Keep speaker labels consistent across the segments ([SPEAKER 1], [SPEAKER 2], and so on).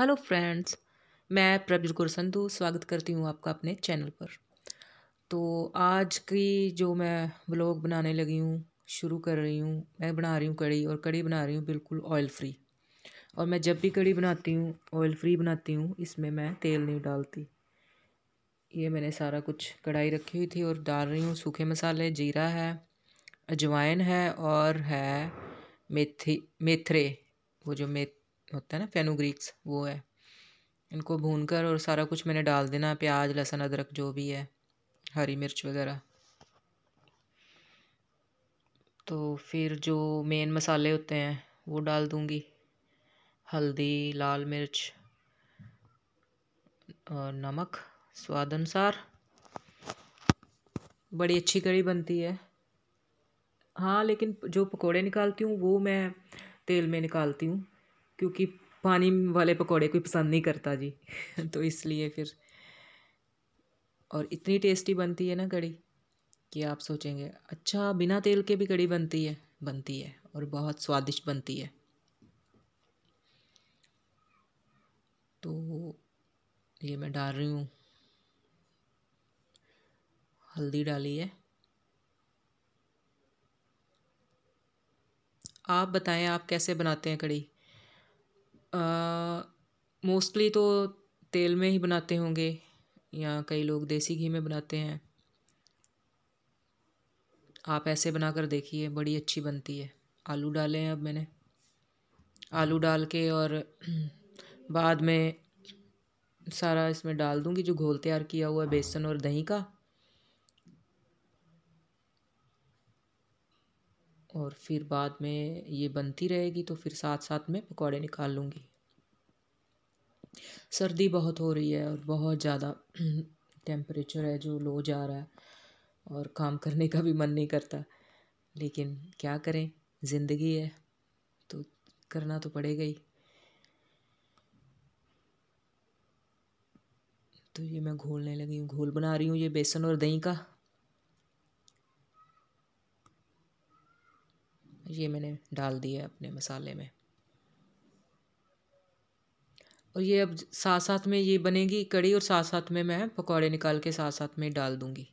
[SPEAKER 1] hello friends मैं प्रबीर गुर संधु स्वागत करती हूँ आपका अपने चैनल पर तो आज की जो मैं ब्लॉग बनाने लगी हूँ शुरू कर रही हूँ मैं बना रही हूँ कड़ी और कड़ी बना रही हूँ बिल्कुल ऑयल फ्री और मैं जब भी कड़ी बनाती हूँ ऑयल फ्री बनाती हूँ इसमें मैं तेल नहीं डालती ये मैंने सारा कुछ कढ़ाई रखी हुई थी और डाल रही हूँ सूखे मसाले जीरा है अजवाइन है और है मेथी मेथरे वो जो मेथ होता है ना फेनोग्रीक्स वो है इनको भून कर और सारा कुछ मैंने डाल देना प्याज लहसुन अदरक जो भी है हरी मिर्च वगैरह तो फिर जो मेन मसाले होते हैं वो डाल दूँगी हल्दी लाल मिर्च और नमक स्वाद अनुसार बड़ी अच्छी कड़ी बनती है हाँ लेकिन जो पकोड़े निकालती हूँ वो मैं तेल में निकालती हूँ क्योंकि पानी वाले पकोड़े कोई पसंद नहीं करता जी तो इसलिए फिर और इतनी टेस्टी बनती है ना कड़ी कि आप सोचेंगे अच्छा बिना तेल के भी कड़ी बनती है बनती है और बहुत स्वादिष्ट बनती है तो ये मैं डाल रही हूँ हल्दी डाली है आप बताएं आप कैसे बनाते हैं कड़ी मोस्टली तो तेल में ही बनाते होंगे या कई लोग देसी घी में बनाते हैं आप ऐसे बना कर देखिए बड़ी अच्छी बनती है आलू डाले हैं अब मैंने आलू डाल के और बाद में सारा इसमें डाल दूंगी जो घोल तैयार किया हुआ है बेसन और दही का और फिर बाद में ये बनती रहेगी तो फिर साथ साथ में पकौड़े निकाल लूँगी सर्दी बहुत हो रही है और बहुत ज़्यादा टेम्परेचर है जो लो जा रहा है और काम करने का भी मन नहीं करता लेकिन क्या करें ज़िंदगी है तो करना तो पड़ेगा ही तो ये मैं घोलने लगी हूँ घोल बना रही हूँ ये बेसन और दही का ये मैंने डाल दिया अपने मसाले में और ये अब साथ साथ में ये बनेगी कड़ी और साथ साथ में मैं पकौड़े निकाल के साथ साथ में डाल दूँगी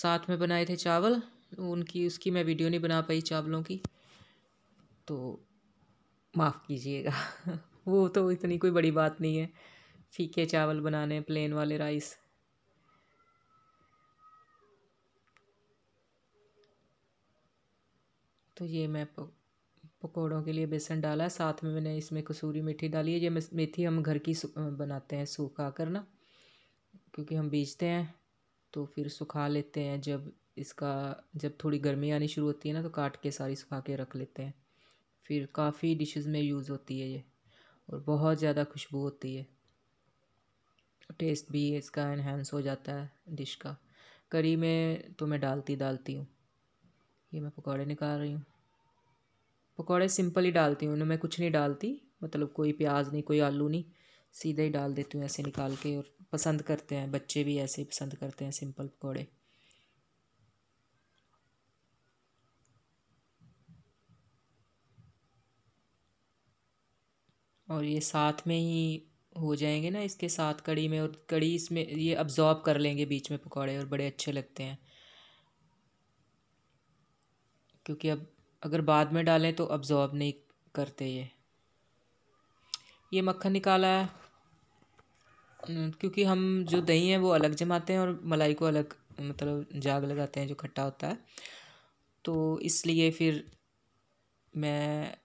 [SPEAKER 1] साथ में बनाए थे चावल उनकी उसकी मैं वीडियो नहीं बना पाई चावलों की तो माफ़ कीजिएगा वो तो इतनी कोई बड़ी बात नहीं है फीके चावल बनाने प्लेन वाले राइस तो ये मैं पकौड़ों के लिए बेसन डाला साथ में मैंने इसमें कसूरी मेथी डाली है ये मेथी हम घर की बनाते हैं सूखा कर ना क्योंकि हम बेचते हैं तो फिर सुखा लेते हैं जब इसका जब थोड़ी गर्मी आनी शुरू होती है ना तो काट के सारी सुखा के रख लेते हैं फिर काफ़ी डिशेस में यूज़ होती है ये और बहुत ज़्यादा खुशबू होती है टेस्ट भी इसका इन्हेंस हो जाता है डिश का करी में तो मैं डालती डालती हूँ ये मैं पकौड़े निकाल रही हूँ पकौड़े सिंपल ही डालती हूँ मैं कुछ नहीं डालती मतलब कोई प्याज नहीं कोई आलू नहीं सीधे ही डाल देती हूँ ऐसे निकाल के और पसंद करते हैं बच्चे भी ऐसे ही पसंद करते हैं सिंपल पकौड़े और ये साथ में ही हो जाएंगे ना इसके साथ कड़ी में और कड़ी इसमें ये अब्ज़ॉर्ब कर लेंगे बीच में पकौड़े और बड़े अच्छे लगते हैं क्योंकि अब अगर बाद में डालें तो अब्ज़ॉर्ब नहीं करते ये ये मक्खन निकाला है क्योंकि हम जो दही है वो अलग जमाते हैं और मलाई को अलग मतलब जाग लगाते हैं जो खट्टा होता है तो इसलिए फिर मैं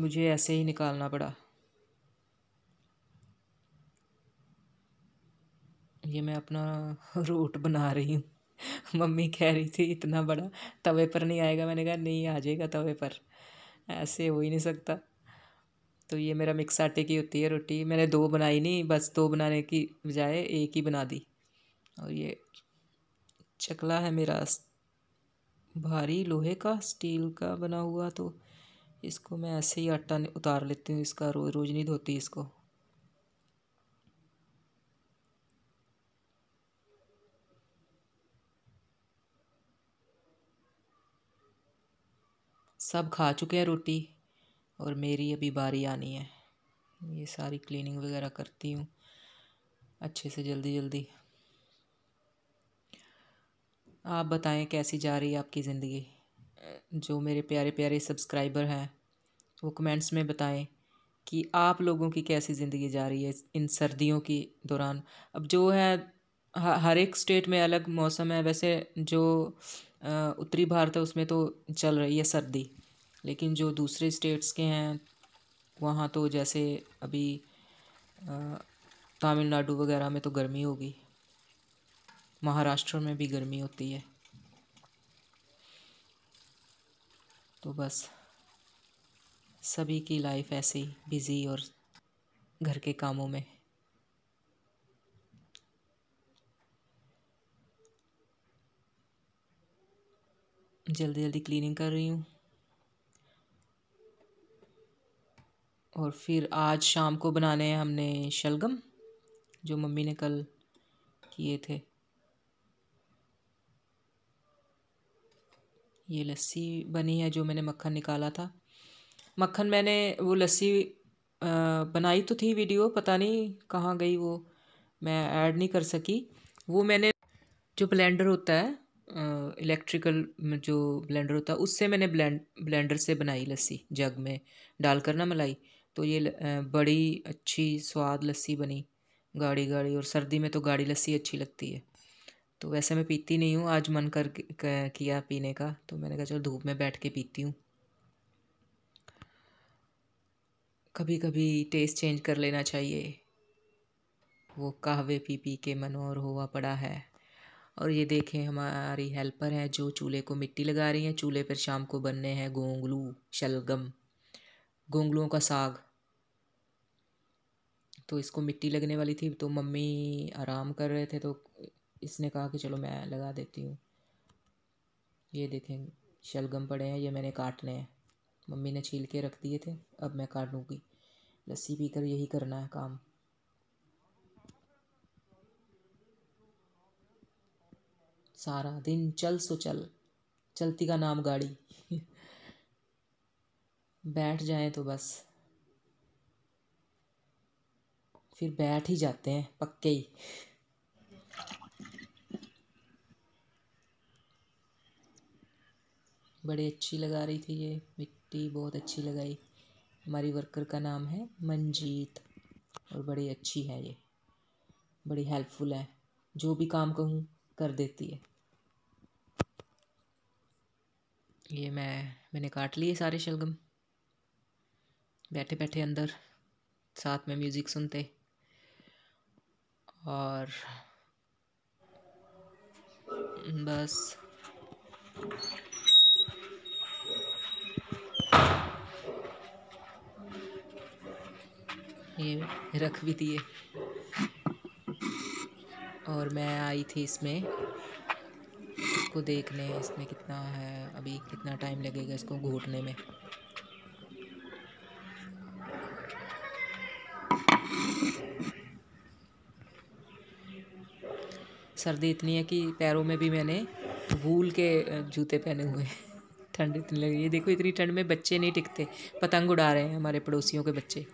[SPEAKER 1] मुझे ऐसे ही निकालना पड़ा ये मैं अपना रोट बना रही हूँ मम्मी कह रही थी इतना बड़ा तवे पर नहीं आएगा मैंने कहा नहीं आ जाएगा तवे पर ऐसे हो ही नहीं सकता तो ये मेरा मिक्स आटे की होती है रोटी मैंने दो बनाई नहीं बस दो बनाने की बजाय एक ही बना दी और ये चकला है मेरा भारी लोहे का स्टील का बना हुआ तो इसको मैं ऐसे ही आटा उतार लेती हूँ इसका रोज़ रोज़ नहीं धोती इसको सब खा चुके हैं रोटी और मेरी अभी बारी आनी है ये सारी क्लीनिंग वगैरह करती हूँ अच्छे से जल्दी जल्दी आप बताएं कैसी जा रही है आपकी ज़िंदगी जो मेरे प्यारे प्यारे सब्सक्राइबर हैं वो कमेंट्स में बताएं कि आप लोगों की कैसी ज़िंदगी जा रही है इन सर्दियों के दौरान अब जो है हर एक स्टेट में अलग मौसम है वैसे जो उत्तरी भारत है उसमें तो चल रही है सर्दी लेकिन जो दूसरे स्टेट्स के हैं वहाँ तो जैसे अभी तमिलनाडु वगैरह में तो गर्मी होगी महाराष्ट्र में भी गर्मी होती है तो बस सभी की लाइफ ऐसे ही बिज़ी और घर के कामों में जल्दी जल्दी क्लीनिंग कर रही हूँ और फिर आज शाम को बनाने हैं हमने शलगम जो मम्मी ने कल किए थे ये लस्सी बनी है जो मैंने मक्खन निकाला था मक्खन मैंने वो लस्सी बनाई तो थी वीडियो पता नहीं कहाँ गई वो मैं ऐड नहीं कर सकी वो मैंने जो ब्लेंडर होता है इलेक्ट्रिकल जो ब्लेंडर होता है उससे मैंने ब्लेंड ब्लेंडर से बनाई लस्सी जग में डालकर ना मलाई तो ये बड़ी अच्छी स्वाद लस्सी बनी गाढ़ी गाढ़ी और सर्दी में तो गाढ़ी लस्सी अच्छी लगती है तो वैसे मैं पीती नहीं हूँ आज मन कर किया पीने का तो मैंने कहा चलो धूप में बैठ के पीती हूँ कभी कभी टेस्ट चेंज कर लेना चाहिए वो कहवे पी पी के मनोर हुआ पड़ा है और ये देखें हमारी हेल्पर हैं जो चूल्हे को मिट्टी लगा रही हैं चूल्हे पर शाम को बनने हैं गोंगलू शलगम गोंगलुओं का साग तो इसको मिट्टी लगने वाली थी तो मम्मी आराम कर रहे थे तो इसने कहा कि चलो मैं लगा देती हूँ ये देखें शलगम पड़े हैं ये मैंने काटने हैं मम्मी ने छील के रख दिए थे अब मैं काटूँगी लस्सी पीकर यही करना है काम सारा दिन चल सो चल चलती का नाम गाड़ी बैठ जाए तो बस फिर बैठ ही जाते हैं पक्के ही बड़ी अच्छी लगा रही थी ये मिट्टी बहुत अच्छी लगाई हमारी वर्कर का नाम है मंजीत और बड़ी अच्छी है ये बड़ी हेल्पफुल है जो भी काम कहूँ कर देती है ये मैं मैंने काट लिए सारे शलगम बैठे बैठे अंदर साथ में म्यूज़िक सुनते और बस ये रख भी दिए और मैं आई थी इसमें इसको देखने इसमें कितना है अभी कितना टाइम लगेगा इसको घोटने में सर्दी इतनी है कि पैरों में भी मैंने वूल के जूते पहने हुए हैं ठंड इतनी लगी है देखो इतनी ठंड में बच्चे नहीं टिकते पतंग उड़ा रहे हैं हमारे पड़ोसियों के बच्चे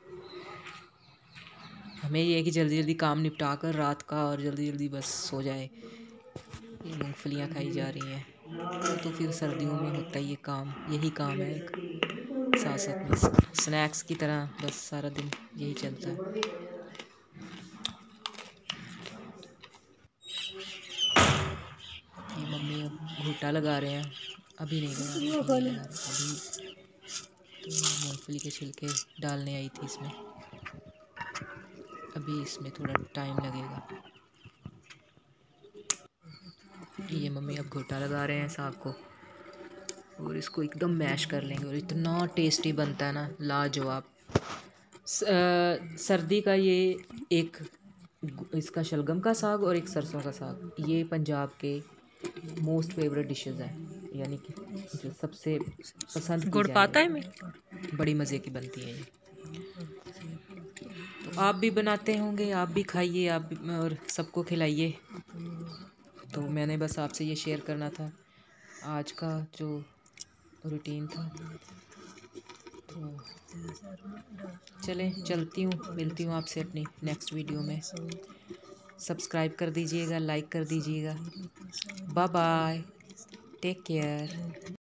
[SPEAKER 1] हमें ये है कि जल्दी जल्दी काम निपटा कर रात का और जल्दी जल्दी बस सो जाए ये मूँगफलियाँ खाई जा रही हैं तो फिर सर्दियों में होता है ये काम यही काम है एक साथ साथ में स्नैक्स की तरह बस सारा दिन यही चलता है मम्मी अब घोटा लगा रहे हैं अभी नहीं लगा अभी तो मूँगफली के छिलके डालने आई थी इसमें अभी इसमें थोड़ा टाइम लगेगा ये मम्मी अब घोटा लगा रहे हैं साग को और इसको एकदम मैश कर लेंगे और इतना टेस्टी बनता है ना लाजवाब सर्दी का ये एक इसका शलगम का साग और एक सरसों का साग ये पंजाब के मोस्ट फेवरेट डिशेज हैं यानी कि सबसे पसंद गुड़ पाता है में बड़ी मज़े की बनती है ये आप भी बनाते होंगे आप भी खाइए आप भी और सबको खिलाइए तो मैंने बस आपसे ये शेयर करना था आज का जो रूटीन था तो चलें चलती हूँ मिलती हूँ आपसे अपनी नेक्स्ट वीडियो में सब्सक्राइब कर दीजिएगा लाइक कर दीजिएगा बाय बाय टेक केयर